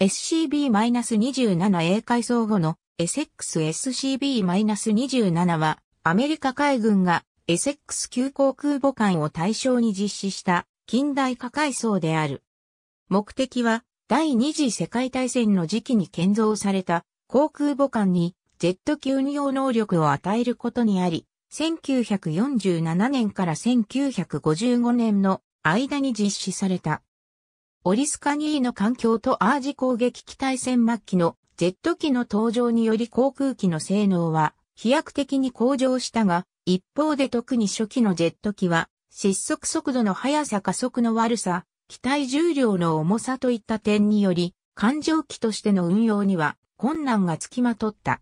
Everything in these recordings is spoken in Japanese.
SCB-27A 改装後のエセックス SCB-27 はアメリカ海軍がエセックス級航空母艦を対象に実施した近代化改装である。目的は第二次世界大戦の時期に建造された航空母艦にジェット運用能力を与えることにあり、1947年から1955年の間に実施された。オリスカニーの環境とアージ攻撃機対戦末期のジェット機の登場により航空機の性能は飛躍的に向上したが、一方で特に初期のジェット機は失速速度の速さ加速の悪さ、機体重量の重さといった点により、環状機としての運用には困難がつきまとった。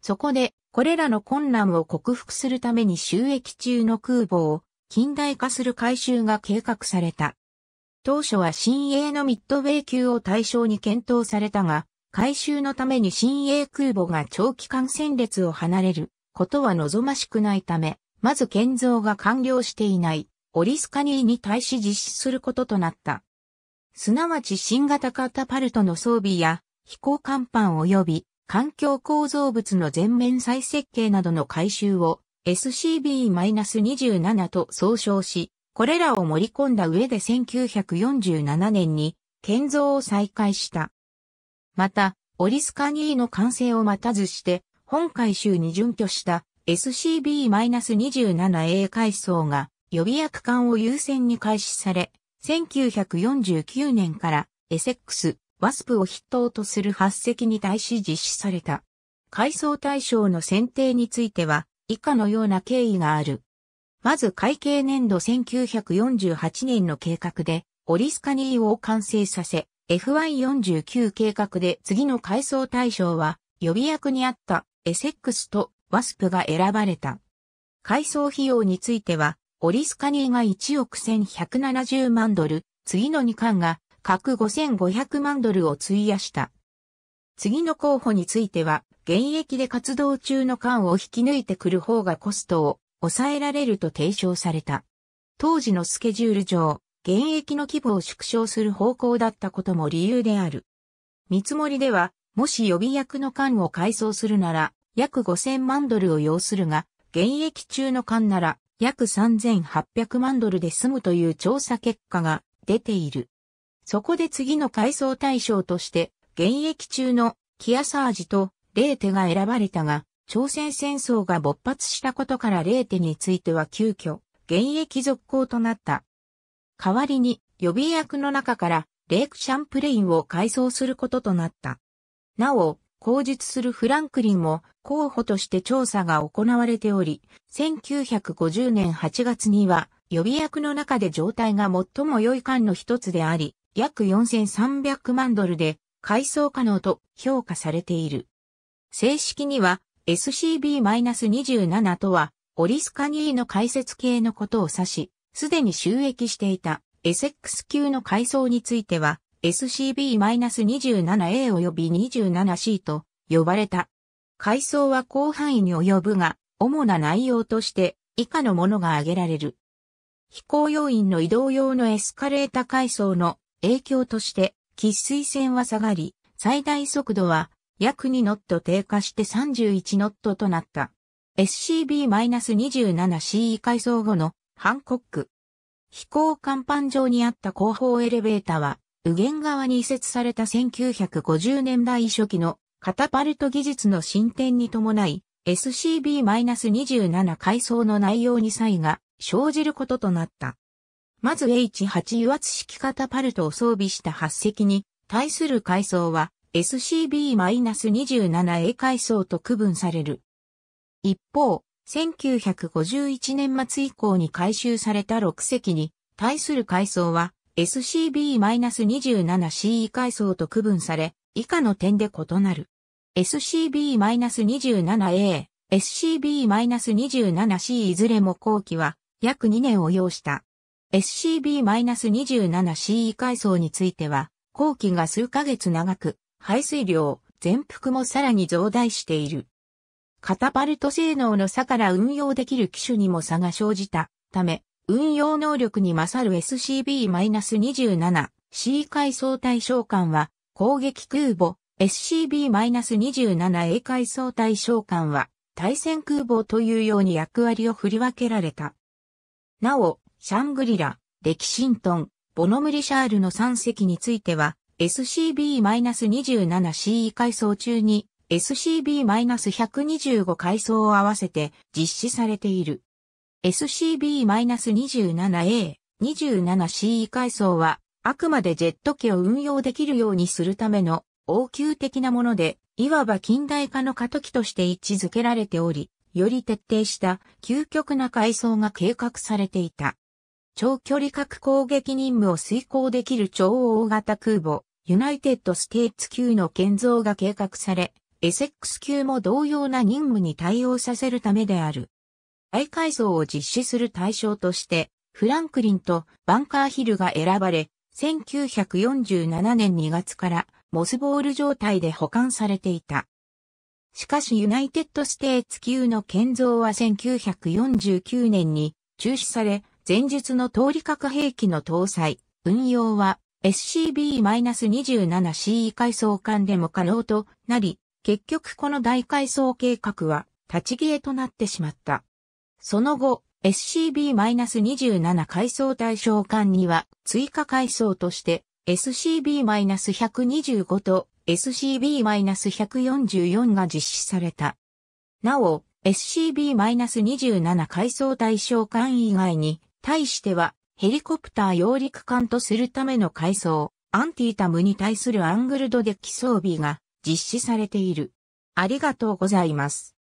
そこで、これらの困難を克服するために収益中の空母を近代化する改修が計画された。当初は新鋭のミッドウェイ級を対象に検討されたが、回収のために新鋭空母が長期間戦列を離れることは望ましくないため、まず建造が完了していないオリスカニーに対し実施することとなった。すなわち新型カタパルトの装備や飛行甲板及び環境構造物の全面再設計などの改修を SCB-27 と総称し、これらを盛り込んだ上で1947年に建造を再開した。また、オリスカニーの完成を待たずして、本回収に準拠した SCB-27A 階層が予備役艦を優先に開始され、1949年からエセックス、ワスプを筆頭とする8隻に対し実施された。階層対象の選定については以下のような経緯がある。まず会計年度1948年の計画で、オリスカニーを完成させ、f y 4 9計画で次の改装対象は、予備役にあったエセックスとワスプが選ばれた。改装費用については、オリスカニーが1億1170万ドル、次の2巻が各5500万ドルを費やした。次の候補については、現役で活動中の巻を引き抜いてくる方がコストを抑えられると提唱された。当時のスケジュール上、現役の規模を縮小する方向だったことも理由である。見積もりでは、もし予備役の艦を改装するなら、約5000万ドルを要するが、現役中の艦なら、約3800万ドルで済むという調査結果が出ている。そこで次の改装対象として、現役中のキアサージとレーテが選ばれたが、朝鮮戦争が勃発したことからレーテについては急遽、現役続行となった。代わりに予備役の中からレイクシャンプレインを改装することとなった。なお、口述するフランクリンも候補として調査が行われており、1950年8月には予備役の中で状態が最も良い間の一つであり、約4300万ドルで改装可能と評価されている。正式には SCB-27 とは、オリスカニーの解説系のことを指し、すでに収益していた SX 級の階層については、SCB-27A 及び 27C と呼ばれた。階層は広範囲に及ぶが、主な内容として以下のものが挙げられる。飛行要員の移動用のエスカレータ階層の影響として、喫水線は下がり、最大速度は約2ノット低下して31ノットとなった。SCB-27CE 改装後のハンコック。飛行甲板上にあった後方エレベータは、右舷側に移設された1950年代初期のカタパルト技術の進展に伴い、SCB-27 改装の内容に差異が生じることとなった。まず H8 油圧式カタパルトを装備した8隻に対する改装は SCB-27A 階層と区分される。一方、1951年末以降に改修された6隻に対する階層は SCB-27CE 階層と区分され、以下の点で異なる。SCB-27A、SCB-27C いずれも後期は約2年を要した。SCB-27C 階層については、後期が数ヶ月長く、排水量、全幅もさらに増大している。カタパルト性能の差から運用できる機種にも差が生じたため、運用能力に勝る SCB-27C 階層対象艦は、攻撃空母 SCB-27A 階層対象艦は、対戦空母というように役割を振り分けられた。なお、シャングリラ、レキシントン、ボノムリシャールの3隻については、SCB-27CE 階層中に SCB-125 階層を合わせて実施されている。SCB-27A、27CE 階層はあくまでジェット機を運用できるようにするための応急的なもので、いわば近代化の過渡期として位置づけられており、より徹底した究極な階層が計画されていた。長距離核攻撃任務を遂行できる超大型空母、ユナイテッドステーツ級の建造が計画され、エセックス級も同様な任務に対応させるためである。大改造を実施する対象として、フランクリンとバンカーヒルが選ばれ、1947年2月からモスボール状態で保管されていた。しかしユナイテッドステーツ級の建造は1949年に中止され、前述の通り核兵器の搭載、運用は SCB-27C e 階層間でも可能となり、結局この大階層計画は立ち消えとなってしまった。その後、SCB-27 階層対象間には追加階層として SCB-125 と SCB-144 が実施された。なお、SCB-27 階層対象間以外に対してはヘリコプター揚陸艦とするための階層、アンティタムに対するアングルドデッキ装備が実施されている。ありがとうございます。